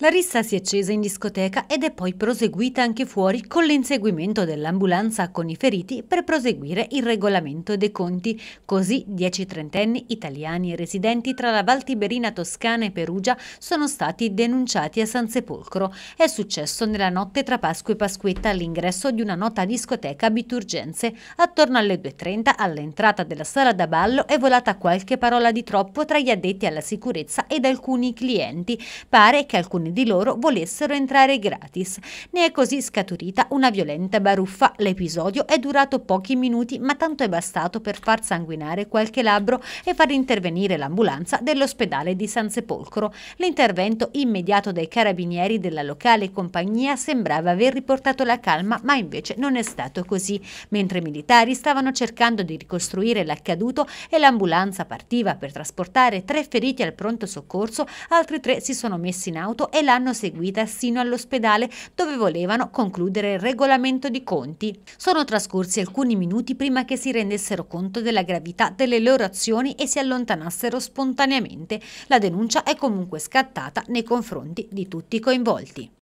La rissa si è accesa in discoteca ed è poi proseguita anche fuori con l'inseguimento dell'ambulanza con i feriti per proseguire il regolamento dei conti. Così dieci trentenni italiani residenti tra la Valtiberina Toscana e Perugia sono stati denunciati a San Sepolcro. È successo nella notte tra Pasqua e Pasquetta all'ingresso di una nota discoteca Biturgenze. Attorno alle 2.30 all'entrata della sala da ballo è volata qualche parola di troppo tra gli addetti alla sicurezza ed alcuni clienti. Pare che alcuni alcuni di loro volessero entrare gratis. Ne è così scaturita una violenta baruffa. L'episodio è durato pochi minuti, ma tanto è bastato per far sanguinare qualche labbro e far intervenire l'ambulanza dell'ospedale di San Sepolcro. L'intervento immediato dei carabinieri della locale compagnia sembrava aver riportato la calma, ma invece non è stato così. Mentre i militari stavano cercando di ricostruire l'accaduto e l'ambulanza partiva per trasportare tre feriti al pronto soccorso, altri tre si sono messi in auto e e l'hanno seguita sino all'ospedale dove volevano concludere il regolamento di conti. Sono trascorsi alcuni minuti prima che si rendessero conto della gravità delle loro azioni e si allontanassero spontaneamente. La denuncia è comunque scattata nei confronti di tutti i coinvolti.